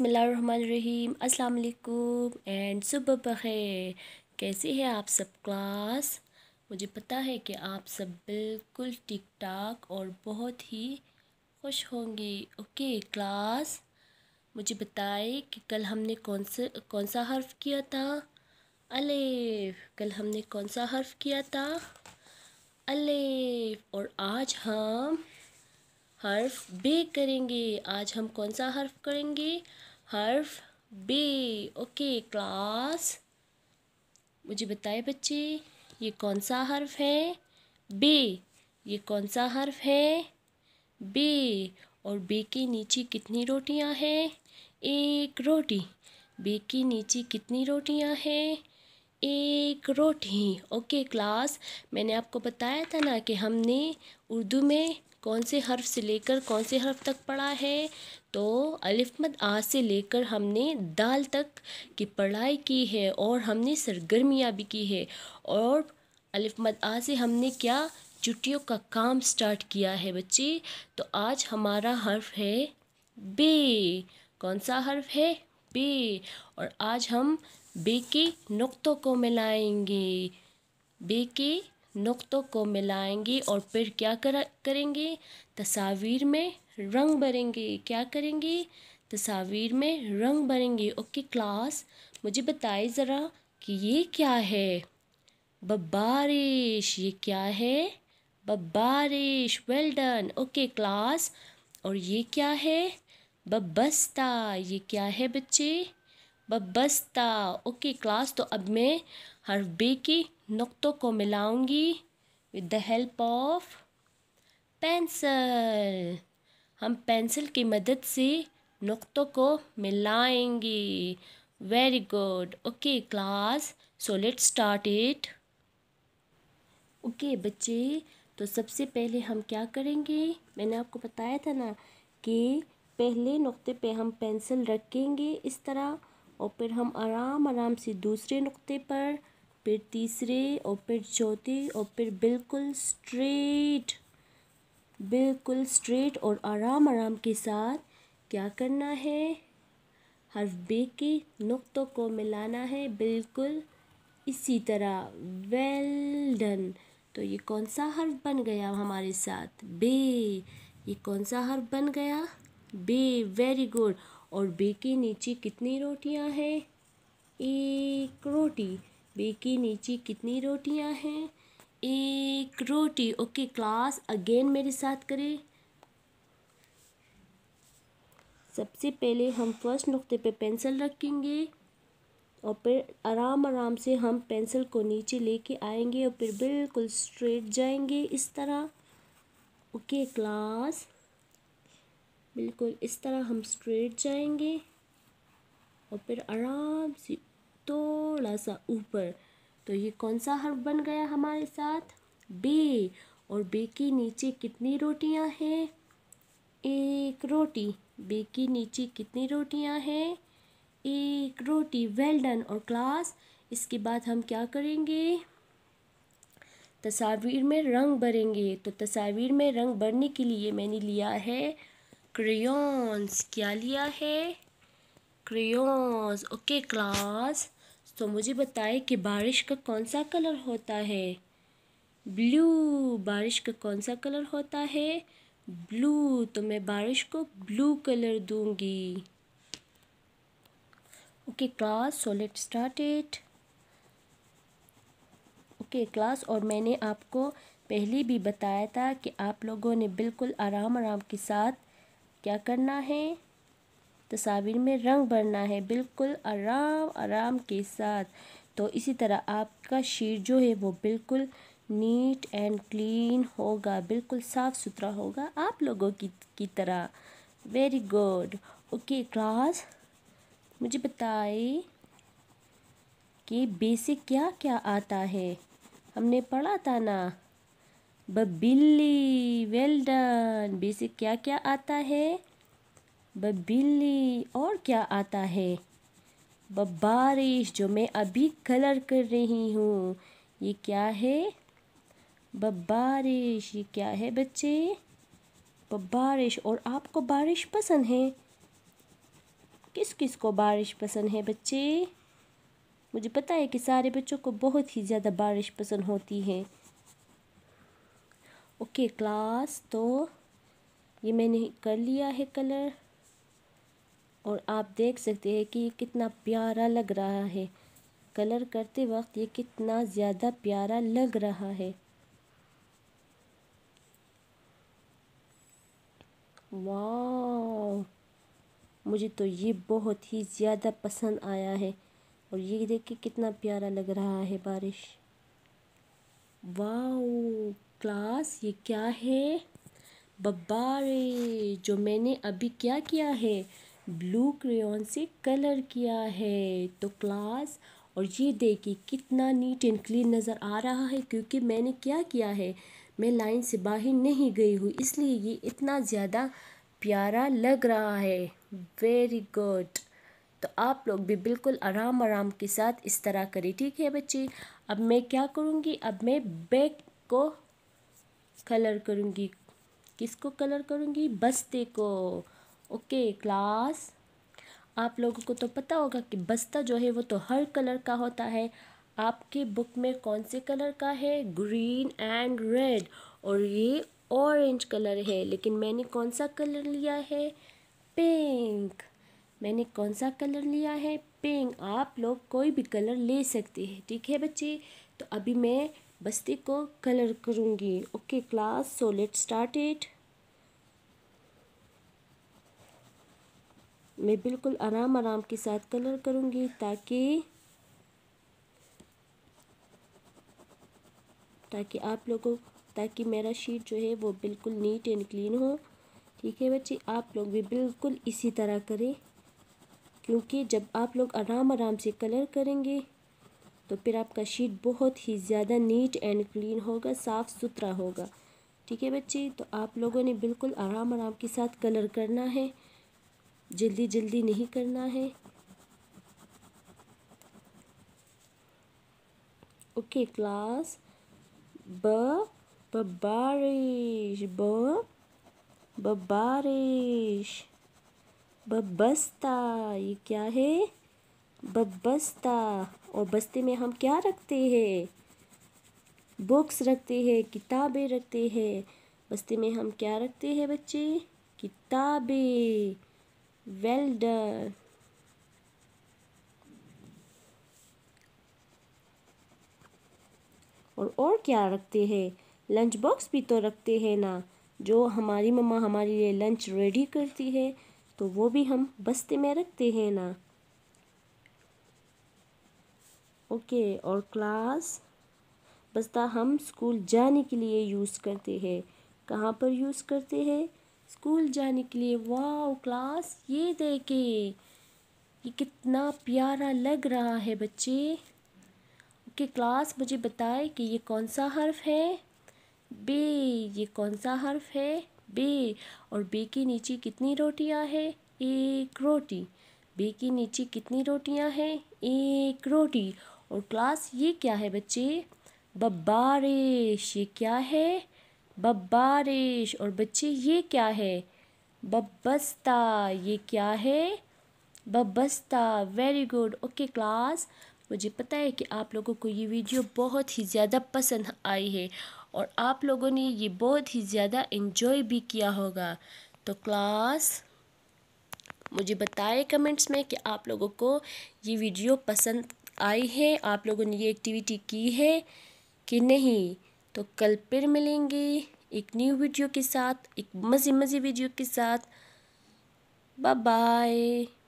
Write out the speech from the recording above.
बसमीम अल्लाम एंड सुबह बखे कैसे हैं आप सब क्लास मुझे पता है कि आप सब बिल्कुल ठीक ठाक और बहुत ही खुश होंगे ओके क्लास मुझे बताए कि कल हमने कौन से कौन सा हर्फ किया था अलेफ कल हमने कौन सा हर्फ किया था अलेफ और आज हम हर्फ बे करेंगे आज हम कौन सा हर्फ करेंगे हर्फ बे ओके क्लास मुझे बताए बच्चे ये कौन सा हर्फ है बे ये कौन सा हर्फ है बे और बे के नीचे कितनी रोटियां हैं एक रोटी बे के नीचे कितनी रोटियां हैं एक रोटी ओके क्लास मैंने आपको बताया था ना कि हमने उर्दू में कौन से हर्फ से लेकर कौन से हर्फ तक पढ़ा है तो अलिफमद आ से लेकर हमने दाल तक की पढ़ाई की है और हमने सरगर्मियाँ भी की है और अलिफमत आ से हमने क्या चुटियों का काम स्टार्ट किया है बच्चे तो आज हमारा हर्फ है बे कौन सा हर्फ है बे और आज हम बे के नुक्तों को मिलाएंगे बे के नुक़्तों को मिलाएंगी और फिर क्या करा करेंगे तस्वीर में रंग भरेंगे क्या करेंगी तस्वीर में रंग भरेंगी ओके क्लास मुझे बताए ज़रा कि ये क्या है बबारिश ये क्या है बबारिश वेल डन ओके क्लास और ये क्या है बबस्ता ये क्या है बच्चे बबस्ता ओके क्लास तो अब मैं हर बे की नुकतों को मिलाऊंगी with the help of pencil हम पेंसिल की मदद से नुकतों को मिलाएंगी very good okay class so let start it okay बच्चे तो सबसे पहले हम क्या करेंगे मैंने आपको बताया था ना कि पहले नुक़े पे हम पेंसिल रखेंगे इस तरह और फिर हम आराम आराम से दूसरे नुक्ते पर फिर तीसरे और फिर चौथे और फिर बिल्कुल स्ट्रेट बिल्कुल स्ट्रेट और आराम आराम के साथ क्या करना है हर्फ बे के नुक्तों को मिलाना है बिल्कुल इसी तरह वेल डन तो ये कौन सा हर्फ बन गया हमारे साथ बे ये कौन सा हर्फ बन गया बे वेरी गुड और बे के नीचे कितनी रोटियां हैं एक रोटी बे के नीचे कितनी रोटियां हैं एक रोटी ओके क्लास अगेन मेरे साथ करें सबसे पहले हम फर्स्ट नुक्ते पे पेंसिल रखेंगे और फिर आराम आराम से हम पेंसिल को नीचे लेके आएंगे और फिर बिल्कुल स्ट्रेट जाएंगे इस तरह ओके क्लास बिल्कुल इस तरह हम स्ट्रेट जाएंगे और फिर आराम से थोड़ा सा ऊपर तो ये कौन सा हर्फ बन गया हमारे साथ बे और बे के नीचे कितनी रोटियां हैं एक रोटी बे के नीचे कितनी रोटियां हैं एक रोटी वेल डन और क्लास इसके बाद हम क्या करेंगे तस्वीर में रंग भरेंगे तो तस्वीर में रंग भरने के लिए मैंने लिया है क्रियोन्स क्या लिया है क्रियोन्स ओके क्लास तो मुझे बताए कि बारिश का कौन सा कलर होता है ब्लू बारिश का कौन सा कलर होता है ब्लू तो मैं बारिश को ब्लू कलर दूंगी okay class so let start it okay class और मैंने आपको पहले भी बताया था कि आप लोगों ने बिल्कुल आराम आराम के साथ क्या करना है तस्वीर में रंग भरना है बिल्कुल आराम आराम के साथ तो इसी तरह आपका शीट जो है वो बिल्कुल नीट एंड क्लीन होगा बिल्कुल साफ़ सुथरा होगा आप लोगों की की तरह वेरी गुड ओके क्लास मुझे बताए कि बेसिक क्या क्या आता है हमने पढ़ा था ना ब बिल्ली वेल डन बेसिक क्या क्या आता है ब बिल्ली और क्या आता है ब बारिश जो मैं अभी कलर कर रही हूँ ये क्या है ब बारिश ये क्या है बच्चे ब बारिश और आपको बारिश पसंद है किस किस को बारिश पसंद है बच्चे मुझे पता है कि सारे बच्चों को बहुत ही ज़्यादा बारिश पसंद होती है ओके क्लास तो ये मैंने कर लिया है कलर और आप देख सकते हैं कि कितना प्यारा लग रहा है कलर करते वक्त ये कितना ज़्यादा प्यारा लग रहा है वाह मुझे तो ये बहुत ही ज़्यादा पसंद आया है और ये देखिए कितना प्यारा लग रहा है बारिश वाह क्लास ये क्या है बब्बारे जो मैंने अभी क्या किया है ब्लू क्रेन से कलर किया है तो क्लास और ये देखिए कितना नीट एंड क्लीन नज़र आ रहा है क्योंकि मैंने क्या किया है मैं लाइन से बाहर नहीं गई हूँ इसलिए ये इतना ज़्यादा प्यारा लग रहा है वेरी गुड तो आप लोग भी बिल्कुल आराम आराम के साथ इस तरह करें ठीक है बच्चे अब मैं क्या करूँगी अब मैं बैग को कलर करूँगी किसको कलर करूँगी बस्ते को ओके क्लास आप लोगों को तो पता होगा कि बस्ता जो है वो तो हर कलर का होता है आपके बुक में कौन से कलर का है ग्रीन एंड रेड और ये ऑरेंज कलर है लेकिन मैंने कौन सा कलर लिया है पिंक मैंने कौन सा कलर लिया है पिंक आप लोग कोई भी कलर ले सकते हैं ठीक है बच्चे तो अभी मैं बस्ती को कलर करूँगी okay class so let start it मैं बिल्कुल आराम आराम के साथ कलर करूँगी ताकि ताकि आप लोगों ताकि मेरा शीट जो है वो बिल्कुल नीट एंड क्लीन हो ठीक है बच्चे आप लोग भी बिल्कुल इसी तरह करें क्योंकि जब आप लोग आराम आराम से कलर करेंगे तो फिर आपका शीट बहुत ही ज़्यादा नीट एंड क्लीन होगा साफ़ सुथरा होगा ठीक है बच्चे तो आप लोगों ने बिल्कुल आराम आराम के साथ कलर करना है जल्दी जल्दी नहीं करना है ओके क्लास ब बारिश ब बारिश बबस्ता ये क्या है बबस्ता और बस्ते में हम क्या रखते हैं बुक्स रखते हैं किताबें रखते हैं बस्ते में हम क्या रखते हैं बच्चे किताबें वेल और और क्या रखते हैं लंच बॉक्स भी तो रखते हैं ना जो हमारी मम्मा हमारे लिए लंच रेडी करती है तो वो भी हम बस्ते में रखते हैं ना ओके और क्लास बस्ता हम स्कूल जाने के लिए यूज़ करते हैं कहाँ पर यूज़ करते हैं स्कूल जाने के लिए वाह क्लास ये देखे ये कितना प्यारा लग रहा है बच्चे ओके क्लास मुझे बताए कि ये कौन सा हर्फ है बे ये कौन सा हर्फ है बे और बे के नीचे कितनी रोटियां हैं एक रोटी बे के नीचे कितनी रोटियां हैं एक रोटी और क्लास ये क्या है बच्चे बब्बारिश ये क्या है बब्बारिश और बच्चे ये क्या है बब्बस्ता ये क्या है बब्बस्ता वेरी गुड ओके क्लास मुझे पता है कि आप लोगों को ये वीडियो बहुत ही ज़्यादा पसंद आई है और आप लोगों ने ये बहुत ही ज़्यादा इन्जॉय भी किया होगा तो क्लास मुझे बताएं कमेंट्स में कि आप लोगों को ये वीडियो पसंद आई है आप लोगों ने ये एक्टिविटी की है कि नहीं तो कल फिर मिलेंगे एक न्यू वीडियो के साथ एक मज़े मज़े वीडियो के साथ बाय बाय